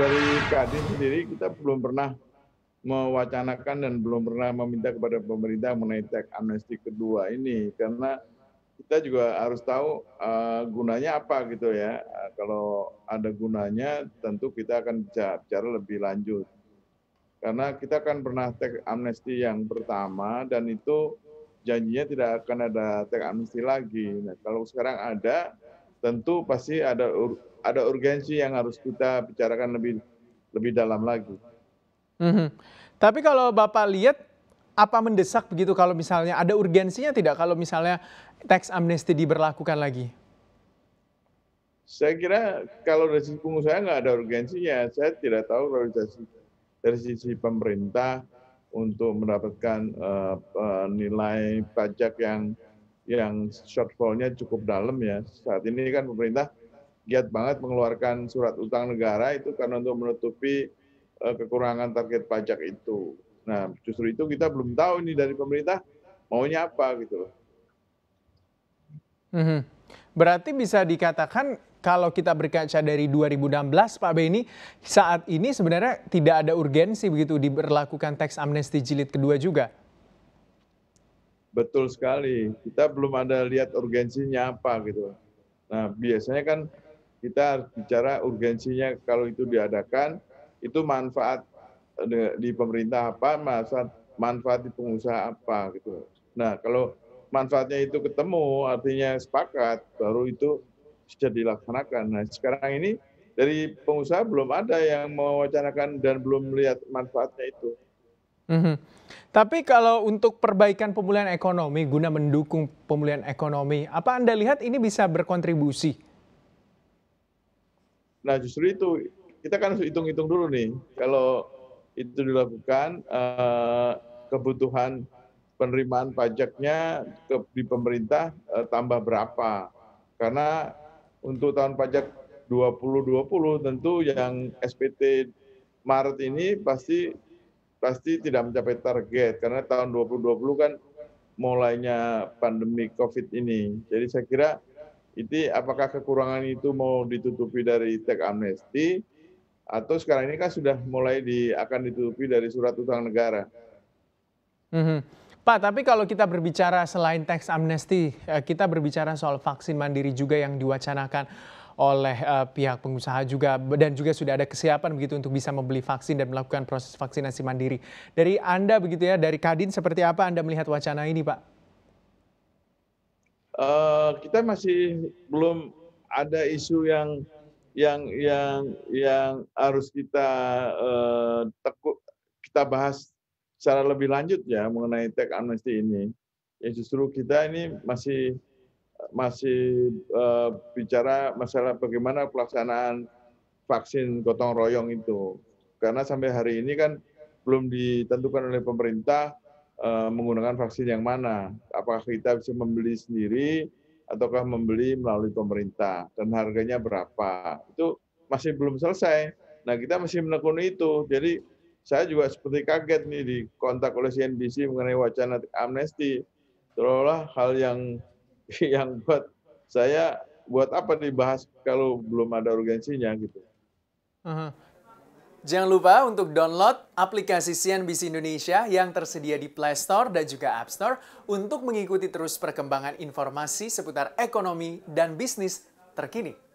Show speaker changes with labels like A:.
A: dari Kadin sendiri kita belum pernah mewacanakan dan belum pernah meminta kepada pemerintah mengenai tax amnesti kedua ini karena kita juga harus tahu uh, gunanya apa gitu ya. Uh, kalau ada gunanya tentu kita akan bicara, bicara lebih lanjut. Karena kita akan pernah tax amnesti yang pertama dan itu janjinya tidak akan ada tax amnesti lagi. Nah, kalau sekarang ada tentu pasti ada ada urgensi yang harus kita bicarakan lebih lebih dalam lagi.
B: Mm -hmm. Tapi kalau Bapak lihat apa mendesak begitu kalau misalnya ada urgensinya tidak kalau misalnya teks amnesti diberlakukan lagi?
A: Saya kira kalau dari sisi pengusaha nggak ada urgensinya. Saya tidak tahu kalau dari sisi, dari sisi pemerintah untuk mendapatkan uh, uh, nilai pajak yang yang shortfallnya cukup dalam ya. Saat ini kan pemerintah giat banget mengeluarkan surat utang negara itu karena untuk menutupi eh, kekurangan target pajak itu. Nah, justru itu kita belum tahu ini dari pemerintah maunya apa gitu loh.
B: Mhm. Berarti bisa dikatakan kalau kita berkaca dari 2016 Pak Beni, saat ini sebenarnya tidak ada urgensi begitu diberlakukan teks amnesti jilid kedua juga.
A: Betul sekali. Kita belum ada lihat urgensinya apa gitu. Nah, biasanya kan kita bicara urgensinya kalau itu diadakan, itu manfaat e, di pemerintah apa, manfaat manfaat di pengusaha apa gitu. Nah, kalau manfaatnya itu ketemu, artinya sepakat, baru itu bisa dilaksanakan. Nah, sekarang ini dari pengusaha belum ada yang mewacanakan dan belum melihat manfaatnya itu.
B: Mm-hmm. Tapi kalau untuk perbaikan pemulihan ekonomi guna mendukung pemulihan ekonomi, apa Anda lihat ini bisa berkontribusi?
A: Nah justru itu, kita kan hitung-hitung dulu nih, kalau itu dilakukan eh, kebutuhan penerimaan pajaknya di pemerintah eh, tambah berapa. Karena untuk tahun pajak 2020 tentu yang SPT Maret ini pasti pasti tidak mencapai target karena tahun 2020 kan mulainya pandemi COVID ini. Jadi saya kira itu apakah kekurangan itu mau ditutupi dari teks amnesti atau sekarang ini kan sudah mulai di, akan ditutupi dari surat utang negara.
B: Mm -hmm. Pak, tapi kalau kita berbicara selain teks amnesti, eh, kita berbicara soal vaksin mandiri juga yang diwacanakan oleh uh, pihak pengusaha juga dan juga sudah ada kesiapan begitu untuk bisa membeli vaksin dan melakukan proses vaksinasi mandiri. Dari Anda begitu ya, dari Kadin seperti apa Anda melihat wacana ini, Pak?
A: Uh, kita masih belum ada isu yang yang yang yang harus kita uh, tekuk, kita bahas secara lebih lanjut ya mengenai tech amnesty ini. Ya justru kita ini masih masih uh, bicara masalah bagaimana pelaksanaan vaksin gotong royong itu. Karena sampai hari ini kan belum ditentukan oleh pemerintah uh, menggunakan vaksin yang mana. Apakah kita bisa membeli sendiri ataukah membeli melalui pemerintah dan harganya berapa. Itu masih belum selesai. Nah, kita masih menekuni itu. Jadi saya juga seperti kaget nih dikontak oleh CNBC mengenai wacana amnesti. Seolah-olah hal yang yang buat saya buat apa dibahas kalau belum ada urgensinya gitu.
B: Uh-huh. Jangan lupa untuk download aplikasi CNBC Indonesia yang tersedia di Play Store dan juga App Store untuk mengikuti terus perkembangan informasi seputar ekonomi dan bisnis terkini.